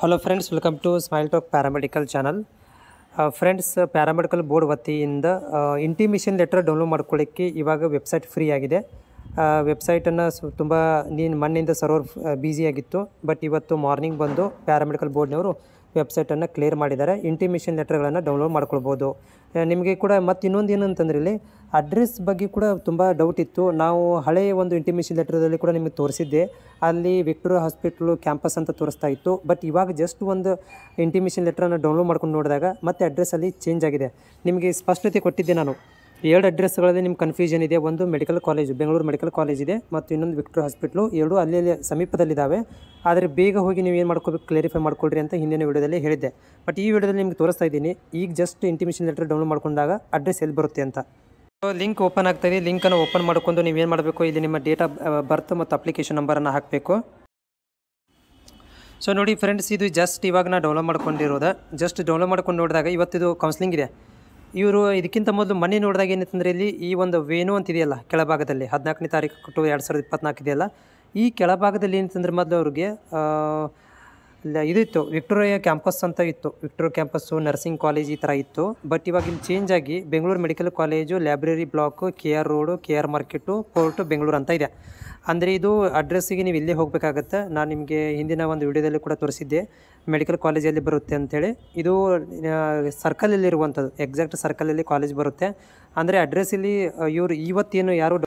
hello friends welcome to smile talk paramedical channel friends paramedical board ವತಿಯಿಂದ intimation letter download ಮಾಡ್ಕೊಳ್ಳಿಕ್ಕೆ ಇವಾಗ website free ಆಗಿದೆ ವೆಬ್ಸೈಟನ್ನು uh, ತುಂಬ ನೀನು ಮಣ್ಣಿಂದ ಸರ್ವರ್ uh, ಆಗಿತ್ತು ಬಟ್ ಇವತ್ತು ಮಾರ್ನಿಂಗ್ ಬಂದು ಪ್ಯಾರಾಮೆಡಿಕಲ್ ಬೋರ್ಡ್ನವರು ವೆಬ್ಸೈಟನ್ನು ಕ್ಲಿಯರ್ ಮಾಡಿದ್ದಾರೆ ಇಂಟಿಮೇಷನ್ ಲೆಟರ್ಗಳನ್ನು ಡೌನ್ಲೋಡ್ ಮಾಡ್ಕೊಳ್ಬೋದು uh, ನಿಮಗೆ ಕೂಡ ಮತ್ತು ಇನ್ನೊಂದು ಏನು ಅಂತಂದ್ರೆ ಇಲ್ಲಿ ಅಡ್ರೆಸ್ ಬಗ್ಗೆ ಕೂಡ ತುಂಬ ಡೌಟ್ ಇತ್ತು ನಾವು ಹಳೆಯ ಒಂದು ಇಂಟಿಮೇಷನ್ ಲೆಟ್ರದಲ್ಲಿ ಕೂಡ ನಿಮಗೆ ತೋರಿಸಿದ್ದೆ ಅಲ್ಲಿ ವಿಕ್ಟೋರಿಯಾ ಹಾಸ್ಪಿಟ್ಲು ಕ್ಯಾಂಪಸ್ ಅಂತ ತೋರಿಸ್ತಾ ಇತ್ತು ಬಟ್ ಇವಾಗ ಜಸ್ಟ್ ಒಂದು ಇಂಟಿಮೇಷನ್ ಲೆಟ್ರನ್ನು ಡೌನ್ಲೋಡ್ ಮಾಡ್ಕೊಂಡು ನೋಡಿದಾಗ ಮತ್ತೆ ಅಡ್ರೆಸ್ಸಲ್ಲಿ ಚೇಂಜ್ ಆಗಿದೆ ನಿಮಗೆ ಸ್ಪಷ್ಟತೆ ಕೊಟ್ಟಿದ್ದೆ ನಾನು ಎರಡು ಅಡ್ರೆಸ್ಗಳಲ್ಲಿ ನಿಮ್ಮ ಕನ್ಫ್ಯೂಷನ್ ಇದೆ ಒಂದು medical college Bengaluru medical college ಇದೆ ಮತ್ತು ಇನ್ನೊಂದು ವಿಕ್ಟೋರ್ ಹಾಸ್ಪಿಟ್ಲು ಎರಡು ಅಲ್ಲಿ ಸಮೀಪದಲ್ಲಿದ್ದಾವೆ ಆದರೆ ಬೇಗ ಹೋಗಿ ನೀವು ಏನು ಮಾಡ್ಕೋಬೇಕು ಕ್ಲಾರಿಫೈ ಮಾಡ್ಕೊಳ್ರಿ ಅಂತ ಹಿಂದಿನ ವಿಡಿಯೋದಲ್ಲಿ ಹೇಳಿದ್ದೆ ಬಟ್ ಈ ವಿಡಿಯೋದಲ್ಲಿ ನಿಮ್ಗೆ ತೋರಿಸ್ತಾ ಇದ್ದೀನಿ ಈಗ ಜಸ್ಟ್ ಇಂಟಿಮೇಷನ್ ಲೆಟರ್ ಡೌನ್ಲೋಡ್ ಮಾಡ್ಕೊಂಡಾಗ ಅಡ್ರೆಸ್ ಎಲ್ಲಿ ಬರುತ್ತೆ ಅಂತ ಲಿಂಕ್ ಓಪನ್ ಆಗ್ತದೆ ಲಿಂಕನ್ನು ಓಪನ್ ಮಾಡಿಕೊಂಡು ಏನು ಮಾಡಬೇಕು ಇಲ್ಲಿ ನಿಮ್ಮ ಡೇಟ್ ಆಫ್ ಬರ್ತ್ ಮತ್ತು ಅಪ್ಲಿಕೇಶನ್ ನಂಬರನ್ನು ಹಾಕಬೇಕು ಸೊ ನೋಡಿ ಫ್ರೆಂಡ್ಸ್ ಇದು ಜಸ್ಟ್ ಇವಾಗ ನಾ ಡೌನ್ಲೋಡ್ ಮಾಡ್ಕೊಂಡಿರೋದು ಜಸ್ಟ್ ಡೌನ್ಲೋಡ್ ಮಾಡ್ಕೊಂಡು ನೋಡಿದಾಗ ಇವತ್ತಿದು ಕೌನ್ಸ್ಲಿಂಗ್ ಇದೆ ಇವರು ಇದಕ್ಕಿಂತ ಮೊದಲು ಮನೆ ನೋಡಿದಾಗ ಏನಂತಂದರೆ ಇಲ್ಲಿ ಈ ಒಂದು ವೇನು ಅಂತಿದೆಯಲ್ಲ ಕೆಳಭಾಗದಲ್ಲಿ ಹದಿನಾಲ್ಕನೇ ತಾರೀಕು ಅಕ್ಟೋಬರ್ ಎರಡು ಸಾವಿರದ ಇಪ್ಪತ್ನಾಲ್ಕು ಇದೆಯಲ್ಲ ಈ ಕೆಳಭಾಗದಲ್ಲಿ ಏನಂತಂದ್ರೆ ಮೊದಲು ಅವ್ರಿಗೆ ಇದು ಇತ್ತು ವಿಕ್ಟೋರಿಯಾ ಕ್ಯಾಂಪಸ್ ಅಂತ ಇತ್ತು ವಿಕ್ಟೋರಿಯಾ ಕ್ಯಾಂಪಸ್ಸು ನರ್ಸಿಂಗ್ ಕಾಲೇಜ್ ಈ ಥರ ಇತ್ತು ಬಟ್ ಇವಾಗ ಇಲ್ಲಿ ಚೇಂಜ್ ಆಗಿ Bengaluru medical college library block K R road K R market fort Bengaluru ಅಂತ ಇದೆ ಅಂದರೆ ಇದು ಅಡ್ರೆಸ್ಸಿಗೆ ನೀವು ಇಲ್ಲೇ ಹೋಗಬೇಕಾಗತ್ತೆ ನಾನು ನಿಮಗೆ ಹಿಂದಿನ ಒಂದು ವಿಡಿಯೋದಲ್ಲಿ ಕೂಡ ತೋರಿಸಿದ್ದೆ ಮೆಡಿಕಲ್ ಕಾಲೇಜಲ್ಲಿ ಬರುತ್ತೆ ಅಂಥೇಳಿ ಇದು ಸರ್ಕಲಲ್ಲಿರುವಂಥದ್ದು ಎಕ್ಸಾಕ್ಟ್ ಸರ್ಕಲಲ್ಲಿ ಕಾಲೇಜ್ ಬರುತ್ತೆ ಅಂದರೆ ಅಡ್ರೆಸ್ಸಲ್ಲಿ ಇವರು ಇವತ್ತೇನು ಯಾರು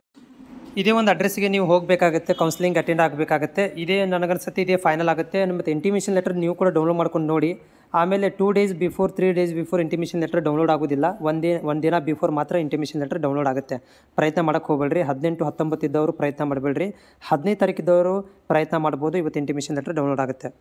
ಇದೇ ಒಂದು ಅಡ್ರೆಸ್ಗೆ ನೀವು ಹೋಗಬೇಕಾಗುತ್ತೆ ಕೌನ್ಸಿಲಿಂಗ್ ಅಟೆಂಡ್ ಆಗಬೇಕಾಗುತ್ತೆ ಇದೇ ನನಗನ್ಸುತ್ತೆ ಇದೇ ಫೈನಲ್ ಆಗುತ್ತೆ ಮತ್ತು ಇಂಟಿಮೇಷನ್ ಲೆಟರ್ ನೀವು ಕೂಡ ಡೌನ್ಲೋಡ್ ಮಾಡ್ಕೊಂಡು ನೋಡಿ ಆಮೇಲೆ two days before three days before intimation letter download ಆಗೋದಿಲ್ಲ ಒಂದೇ ಒಂದು ದಿನ ಬಿಫೋರ್ ಮಾತ್ರ ಇಂಟಿಮೇಷನ್ ಲೆಟರ್ ಡೌನ್ಲೋಡ್ ಆಗುತ್ತೆ ಪ್ರಯತ್ನ ಮಾಡೋಕ್ಕೆ ಹೋಗಬೇಡ್ರಿ ಹದಿನೆಂಟು ಹತ್ತೊಂಬತ್ತಿದ್ದವರು ಪ್ರಯತ್ನ ಮಾಡಬೇಡ್ರಿ ಹದಿನೈದು ತಾರೀಕಿದ್ದವರು ಪ್ರಯತ್ನ ಮಾಡ್ಬೋದು ಇವತ್ತು ಇಂಟಿಮೇಷನ್ ಲೆಟರ್ ಡೌನ್ಲೋಡ್ ಆಗುತ್ತೆ